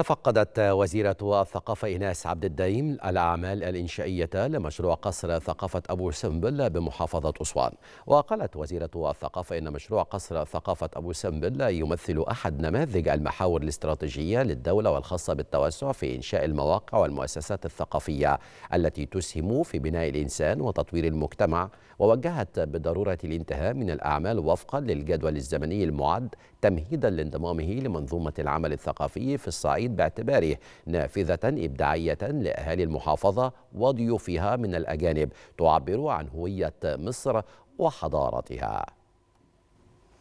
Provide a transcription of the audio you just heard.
تفقدت وزيرة الثقافة إيناس عبد الدايم الأعمال الإنشائية لمشروع قصر ثقافة أبو سمبل بمحافظة أسوان وقالت وزيرة الثقافة إن مشروع قصر ثقافة أبو سمبل يمثل أحد نماذج المحاور الاستراتيجية للدولة والخاصة بالتوسع في إنشاء المواقع والمؤسسات الثقافية التي تسهم في بناء الإنسان وتطوير المجتمع ووجهت بضرورة الانتهاء من الأعمال وفقا للجدول الزمني المعد تمهيدا لانضمامه لمنظومة العمل الثقافي في الصعيد باعتباره نافذة إبداعية لأهالي المحافظة وضيوفها من الأجانب تعبر عن هوية مصر وحضارتها